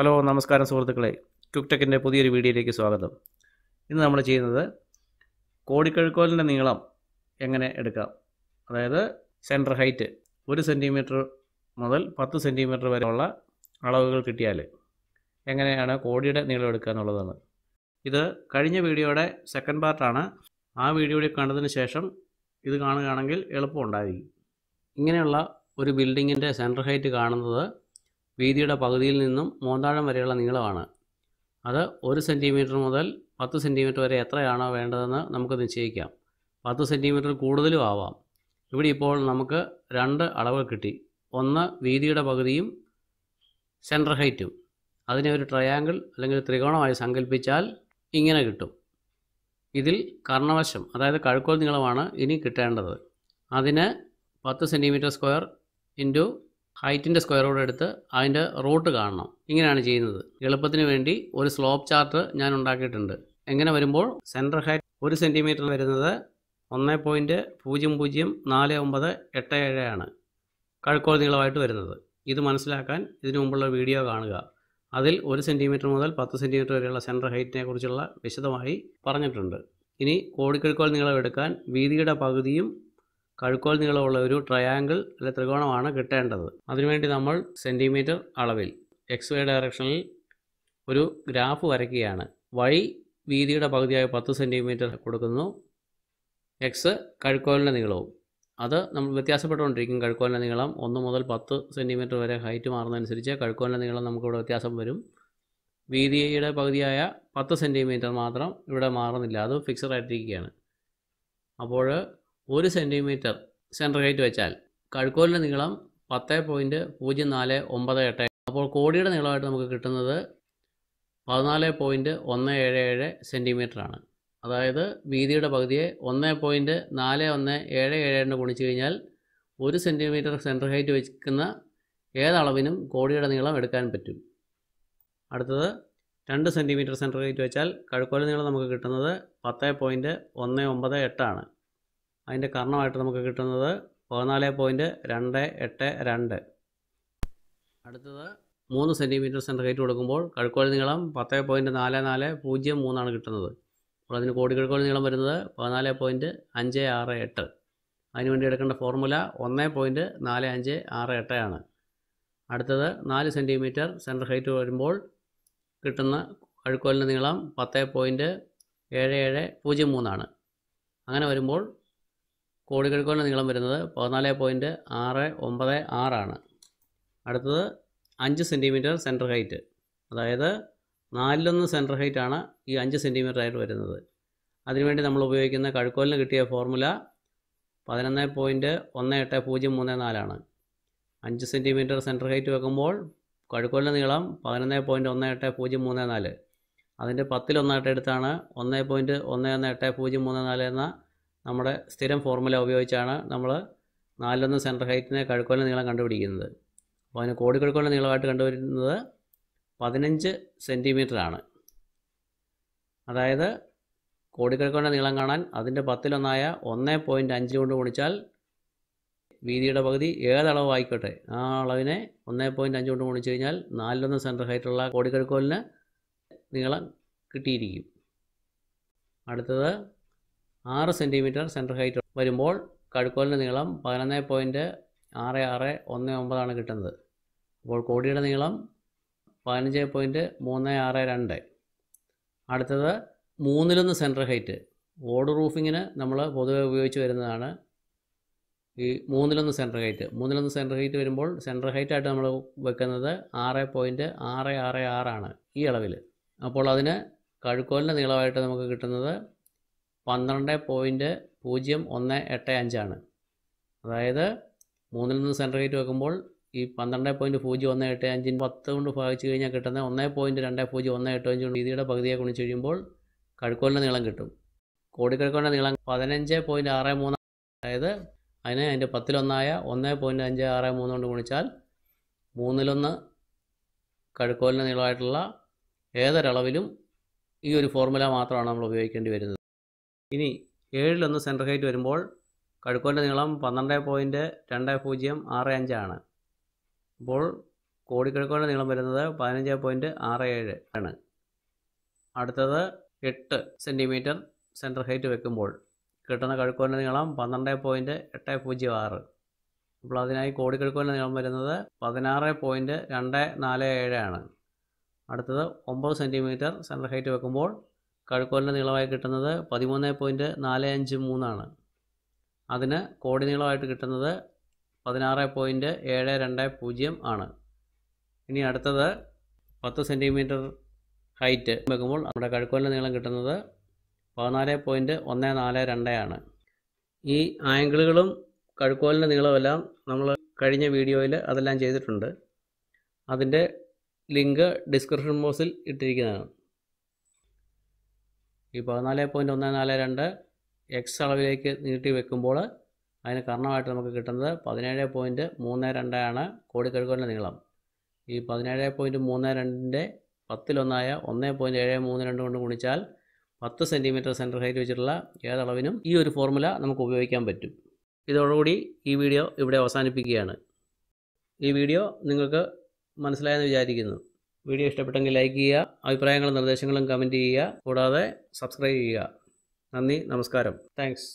hello നമസ്കാരം സുഹൃത്തുക്കളെ ക്യുക്ടെക്കിൻ്റെ പുതിയൊരു വീഡിയോയിലേക്ക് സ്വാഗതം ഇന്ന് നമ്മൾ ചെയ്യുന്നത് കോടിക്കഴുക്കോലിൻ്റെ നീളം എങ്ങനെ എടുക്കാം അതായത് സെൻറ്റർ ഹൈറ്റ് ഒരു സെൻറ്റിമീറ്റർ മുതൽ പത്ത് സെൻറ്റിമീറ്റർ വരെയുള്ള അളവുകൾ കിട്ടിയാൽ എങ്ങനെയാണ് കോടിയുടെ നീളം എടുക്കുക എന്നുള്ളതാണ് ഇത് കഴിഞ്ഞ വീഡിയോയുടെ സെക്കൻഡ് പാർട്ടാണ് ആ വീഡിയോയിൽ കണ്ടതിന് ശേഷം ഇത് കാണുകയാണെങ്കിൽ എളുപ്പമുണ്ടായിരിക്കും ഇങ്ങനെയുള്ള ഒരു ബിൽഡിങ്ങിൻ്റെ സെൻറ്റർ ഹൈറ്റ് കാണുന്നത് വീതിയുടെ പകുതിയിൽ നിന്നും മോന്താഴം വരെയുള്ള നീളമാണ് അത് ഒരു സെൻറ്റിമീറ്റർ മുതൽ പത്ത് സെൻറ്റിമീറ്റർ വരെ എത്രയാണോ വേണ്ടതെന്ന് നമുക്ക് നിശ്ചയിക്കാം പത്ത് സെൻറ്റിമീറ്റർ കൂടുതലും ആവാം ഇവിടെ ഇപ്പോൾ നമുക്ക് രണ്ട് അളവ് കിട്ടി ഒന്ന് വീതിയുടെ പകുതിയും സെൻറ്റർ ഹൈറ്റും അതിനെ ഒരു ട്രയാങ്കിൾ അല്ലെങ്കിൽ ത്രികോണമായി സങ്കല്പിച്ചാൽ ഇങ്ങനെ കിട്ടും ഇതിൽ കർണവശം അതായത് കഴുക്കോൽ നീളമാണ് ഇനി കിട്ടേണ്ടത് അതിന് പത്ത് സെൻറ്റിമീറ്റർ സ്ക്വയർ ഇൻറ്റു ഹൈറ്റിൻ്റെ സ്ക്വയർ റൂട്ട് എടുത്ത് അതിൻ്റെ റൂട്ട് കാണണം ഇങ്ങനെയാണ് ചെയ്യുന്നത് എളുപ്പത്തിന് വേണ്ടി ഒരു സ്ലോപ്പ് ചാർട്ട് ഞാൻ ഉണ്ടാക്കിയിട്ടുണ്ട് എങ്ങനെ വരുമ്പോൾ സെൻറ്റർ ഹൈറ്റ് ഒരു സെൻറ്റിമീറ്റർ വരുന്നത് ഒന്ന് പോയിൻറ്റ് പൂജ്യം പൂജ്യം നാല് ഒമ്പത് എട്ട് ഏഴാണ് കഴുക്കോൾ നീളമായിട്ട് വരുന്നത് ഇത് മനസ്സിലാക്കാൻ ഇതിനു മുമ്പുള്ള വീഡിയോ കാണുക അതിൽ ഒരു സെൻറ്റിമീറ്റർ മുതൽ പത്ത് സെൻറ്റിമീറ്റർ വരെയുള്ള സെൻറ്റർ ഹൈറ്റിനെ കുറിച്ചുള്ള വിശദമായി പറഞ്ഞിട്ടുണ്ട് ഇനി കോടിക്കഴുക്കോൾ നീളം എടുക്കാൻ വീതിയുടെ പകുതിയും കഴുക്കോൽ നീളമുള്ള ഒരു ട്രയാങ്കിൾ അല്ലെ ത്രികോണമാണ് കിട്ടേണ്ടത് അതിനുവേണ്ടി നമ്മൾ സെൻറ്റിമീറ്റർ അളവിൽ എക്സ് വൈ ഡയറക്ഷനിൽ ഒരു ഗ്രാഫ് വരയ്ക്കുകയാണ് വൈ വീതിയുടെ പകുതിയായ പത്ത് സെൻറ്റിമീറ്റർ കൊടുക്കുന്നു എക്സ് കഴുക്കോലിൻ്റെ നീളവും അത് നമ്മൾ വ്യത്യാസപ്പെട്ടുകൊണ്ടിരിക്കും കഴുക്കോലിൻ്റെ നീളം ഒന്ന് മുതൽ പത്ത് സെൻറ്റിമീറ്റർ വരെ ഹൈറ്റ് മാറുന്നതനുസരിച്ച് കഴുക്കോലിൻ്റെ നീളം നമുക്കിവിടെ വ്യത്യാസം വരും വീതിയുടെ പകുതിയായ പത്ത് സെൻറ്റിമീറ്റർ മാത്രം ഇവിടെ മാറുന്നില്ല അത് ഫിക്സഡ് ആയിട്ടിരിക്കുകയാണ് അപ്പോൾ ഒരു സെൻറ്റിമീറ്റർ സെൻറ്റർ ഹൈറ്റ് വെച്ചാൽ കഴുക്കോലിൻ്റെ നീളം പത്ത് പോയിൻറ്റ് പൂജ്യം നാല് ഒമ്പത് എട്ട് അപ്പോൾ കോടിയുടെ നീളമായിട്ട് നമുക്ക് കിട്ടുന്നത് പതിനാല് പോയിൻറ്റ് ഒന്ന് ഏഴ് ഏഴ് സെൻറ്റിമീറ്ററാണ് അതായത് വീതിയുടെ പകുതിയെ ഒന്ന് പോയിൻറ്റ് നാല് ഒന്ന് ഏഴ് ഏഴ് രണ്ട് ഗുണിച്ച് കഴിഞ്ഞാൽ ഒരു സെൻറ്റിമീറ്റർ സെൻറ്റർ ഹൈറ്റ് വയ്ക്കുന്ന ഏതളവിനും കോടിയുടെ നീളം എടുക്കാൻ പറ്റും അടുത്തത് രണ്ട് സെൻറ്റിമീറ്റർ സെൻറ്റർ ഹൈറ്റ് വെച്ചാൽ കഴുക്കോലിൻ്റെ നീളം നമുക്ക് കിട്ടുന്നത് പത്ത് പോയിൻറ്റ് ഒന്ന് ഒമ്പത് എട്ടാണ് അതിൻ്റെ കർണമായിട്ട് നമുക്ക് കിട്ടുന്നത് പതിനാല് പോയിൻറ്റ് രണ്ട് എട്ട് രണ്ട് അടുത്തത് മൂന്ന് സെൻറ്റിമീറ്റർ സെൻറ്റർ കയറ്റി കൊടുക്കുമ്പോൾ കഴുക്കോൽ നീളം പത്ത് പോയിൻറ്റ് നാല് നാല് പൂജ്യം മൂന്നാണ് കിട്ടുന്നത് അപ്പോൾ അതിന് കോടി കോടികഴുക്കോൽ നീളം വരുന്നത് പതിനാല് പോയിൻറ്റ് അഞ്ച് ആറ് എട്ട് അതിനുവേണ്ടി എടുക്കേണ്ട ഫോർമുല ഒന്ന് പോയിൻറ്റ് നാല് അഞ്ച് ആറ് എട്ട് ആണ് അടുത്തത് നാല് സെൻറ്റിമീറ്റർ സെൻറ്റർ ഹൈറ്റ് വരുമ്പോൾ കിട്ടുന്ന കഴുക്കോലിൻ്റെ നീളം പത്ത് പോയിൻറ്റ് ഏഴ് ഏഴ് പൂജ്യം മൂന്നാണ് അങ്ങനെ വരുമ്പോൾ കോടികൾക്കോലിൻ്റെ നീളം വരുന്നത് പതിനാല് പോയിൻറ്റ് ആറ് ഒമ്പത് ആറാണ് അടുത്തത് അഞ്ച് സെൻറ്റിമീറ്റർ സെൻറ്റർ ഹൈറ്റ് അതായത് നാലിലൊന്ന് സെൻറ്റർ ഹൈറ്റ് ആണ് ഈ അഞ്ച് സെൻറ്റിമീറ്റർ ആയിട്ട് വരുന്നത് അതിനുവേണ്ടി നമ്മൾ ഉപയോഗിക്കുന്ന കഴുക്കോലിന് കിട്ടിയ ഫോർമുല പതിനൊന്ന് പോയിൻറ്റ് ഒന്ന് എട്ട് പൂജ്യം മൂന്ന് നാലാണ് അഞ്ച് സെൻറ്റിമീറ്റർ സെൻറ്റർ ഹൈറ്റ് വെക്കുമ്പോൾ കഴുക്കോലിൻ്റെ നീളം പതിനൊന്ന് പോയിൻറ്റ് ഒന്ന് എട്ട് പൂജ്യം മൂന്ന് നാല് അതിൻ്റെ പത്തിലൊന്നായിട്ട് എടുത്താണ് ഒന്ന് പോയിൻറ്റ് ഒന്ന് ഒന്ന് എട്ട് പൂജ്യം മൂന്ന് നാല് എന്ന നമ്മുടെ സ്ഥിരം ഫോർമുല ഉപയോഗിച്ചാണ് നമ്മൾ നാലിലൊന്ന് സെൻറ്റർ ഹൈറ്റിനെ കഴുക്കോലിന് നീളം കണ്ടുപിടിക്കുന്നത് അപ്പോൾ അതിന് കഴുക്കോലിന് നീളമായിട്ട് കണ്ടുവരുന്നത് പതിനഞ്ച് ആണ് അതായത് കോടിക്കഴുക്കോലിൻ്റെ നീളം കാണാൻ അതിൻ്റെ പത്തിലൊന്നായ ഒന്നേ പോയിൻ്റ് അഞ്ച് കൊണ്ട് ഗുണിച്ചാൽ വീതിയുടെ പകുതി ഏതളവ് ആയിക്കോട്ടെ ആ അളവിനെ ഒന്നേ പോയിൻറ്റ് അഞ്ച് കൊണ്ട് ഗുണിച്ച് കഴിഞ്ഞാൽ നാലിലൊന്ന് സെൻറ്റർ ഹൈറ്റുള്ള കോടിക്കഴുക്കോലിന് നീളം കിട്ടിയിരിക്കും അടുത്തത് ആറ് സെൻറ്റിമീറ്റർ സെൻറ്റർ ഹൈറ്റ് വരുമ്പോൾ കഴുക്കോലിൻ്റെ നീളം പതിനൊന്ന് പോയിൻറ്റ് ആറ് ആറ് ഒന്ന് ഒമ്പതാണ് കിട്ടുന്നത് അപ്പോൾ കോടിയുടെ നീളം പതിനഞ്ച് പോയിൻറ്റ് മൂന്ന് ആറ് രണ്ട് അടുത്തത് മൂന്നിലൊന്ന് സെൻറ്റർ ഹൈറ്റ് ഓട് റൂഫിങ്ങിന് നമ്മൾ പൊതുവെ ഉപയോഗിച്ച് വരുന്നതാണ് ഈ മൂന്നിലൊന്ന് സെൻറ്റർ ഹൈറ്റ് മൂന്നിലൊന്ന് സെൻറ്റർ ഹൈറ്റ് വരുമ്പോൾ സെൻറ്റർ ഹൈറ്റായിട്ട് നമ്മൾ വെക്കുന്നത് ആറ് പോയിൻറ്റ് ആറ് ആറ് ആറാണ് ഈ അളവിൽ അപ്പോൾ അതിന് കഴുക്കോലിൻ്റെ നീളമായിട്ട് നമുക്ക് കിട്ടുന്നത് പന്ത്രണ്ട് പോയിൻറ്റ് പൂജ്യം ഒന്ന് എട്ട് അഞ്ചാണ് അതായത് മൂന്നിൽ നിന്ന് സെൻറ്റർ റേറ്റ് വെക്കുമ്പോൾ ഈ പന്ത്രണ്ട് പോയിൻറ്റ് പൂജ്യം ഒന്ന് എട്ട് അഞ്ചിന് പത്ത് കൊണ്ട് ഭാഗിച്ച് കഴിഞ്ഞാൽ കിട്ടുന്ന ഒന്ന് പോയിൻറ്റ് രണ്ട് പൂജ്യം ഒന്ന് എട്ട് അഞ്ച് കൊണ്ട് വീതിയുടെ പകുതിയെ കുണിച്ച് കഴിയുമ്പോൾ കഴുക്കോലിൻ്റെ നീളം കിട്ടും കോടിക്കഴുക്കോലിൻ്റെ നീളം പതിനഞ്ച് പോയിൻറ്റ് ആറ് മൂന്ന് അതായത് അതിന് അതിൻ്റെ പത്തിലൊന്നായ ഒന്ന് പോയിൻറ്റ് അഞ്ച് ആറ് മൂന്ന് കൊണ്ട് ഗുണിച്ചാൽ മൂന്നിലൊന്ന് കഴുക്കോലിൻ്റെ നീളമായിട്ടുള്ള ഏതൊരളവിലും ഈ ഒരു ഫോർമുല മാത്രമാണ് നമ്മൾ ഉപയോഗിക്കേണ്ടി വരുന്നത് ഇനി ഏഴിലൊന്ന് സെൻറ്റർ ഹൈറ്റ് വരുമ്പോൾ കഴുക്കോൻ്റെ നീളം പന്ത്രണ്ട് പോയിൻറ്റ് രണ്ട് പൂജ്യം ആറ് അഞ്ചാണ് അപ്പോൾ കോടിക്കഴുക്കോൻ്റെ നീളം വരുന്നത് പതിനഞ്ച് പോയിൻറ്റ് ആറ് ഏഴ് ആണ് അടുത്തത് എട്ട് സെൻറ്റിമീറ്റർ സെൻറ്റർ ഹൈറ്റ് വെക്കുമ്പോൾ കിട്ടുന്ന കഴുക്കോൻ്റെ നീളം പന്ത്രണ്ട് പോയിൻറ്റ് എട്ട് പൂജ്യം ആറ് അപ്പോൾ അതിനായി കോടിക്കഴുക്കോൻ്റെ നീളം വരുന്നത് പതിനാറ് പോയിൻറ്റ് രണ്ട് നാല് ഏഴാണ് അടുത്തത് ഒമ്പത് സെൻറ്റിമീറ്റർ സെൻറ്റർ ഹൈറ്റ് വെക്കുമ്പോൾ കഴുക്കോലിൻ്റെ നീളമായി കിട്ടുന്നത് പതിമൂന്ന് പോയിൻറ്റ് നാല് അഞ്ച് മൂന്നാണ് അതിന് കോടി നീളമായിട്ട് കിട്ടുന്നത് പതിനാറ് പോയിൻറ്റ് ഏഴ് രണ്ട് പൂജ്യം ആണ് ഇനി അടുത്തത് പത്ത് സെൻറ്റിമീറ്റർ ഹൈറ്റ് വെക്കുമ്പോൾ നമ്മുടെ കഴുക്കോലിൻ്റെ നീളം കിട്ടുന്നത് പതിനാല് പോയിൻറ്റ് ഒന്ന് നാല് രണ്ട് ആണ് ഈ ആംഗിളുകളും കഴുക്കോലിൻ്റെ നീളമെല്ലാം നമ്മൾ കഴിഞ്ഞ വീഡിയോയിൽ അതെല്ലാം ചെയ്തിട്ടുണ്ട് അതിൻ്റെ ലിങ്ക് ഡിസ്ക്രിപ്ഷൻ ബോക്സിൽ ഇട്ടിരിക്കുന്നതാണ് ഈ പതിനാല് പോയിൻറ്റ് ഒന്ന് നാല് രണ്ട് എക്സ് അളവിലേക്ക് നീട്ടി വെക്കുമ്പോൾ അതിന് കാരണമായിട്ട് നമുക്ക് കിട്ടുന്നത് പതിനേഴ് പോയിൻറ്റ് മൂന്ന് രണ്ടാണ് കോടിക്കഴുകോലിൻ്റെ നീളം ഈ പതിനേഴ് പോയിൻറ്റ് മൂന്ന് രണ്ടിൻ്റെ പത്തിലൊന്നായ ഒന്ന് പോയിൻറ്റ് ഏഴ് മൂന്ന് രണ്ട് കൊണ്ട് ഗുണിച്ചാൽ പത്ത് സെൻറ്റിമീറ്റർ സെൻറ്റർ ഹൈറ്റ് വെച്ചിട്ടുള്ള ഏതളവിനും ഈ ഒരു ഫോർമുല നമുക്ക് ഉപയോഗിക്കാൻ പറ്റും ഇതോടുകൂടി ഈ വീഡിയോ ഇവിടെ അവസാനിപ്പിക്കുകയാണ് ഈ വീഡിയോ നിങ്ങൾക്ക് മനസ്സിലായെന്ന് വിചാരിക്കുന്നു വീഡിയോ ഇഷ്ടപ്പെട്ടെങ്കിൽ ലൈക്ക് ചെയ്യുക അഭിപ്രായങ്ങളും നിർദ്ദേശങ്ങളും കമൻറ്റ് ചെയ്യുക കൂടാതെ സബ്സ്ക്രൈബ് ചെയ്യുക നന്ദി നമസ്കാരം താങ്ക്സ്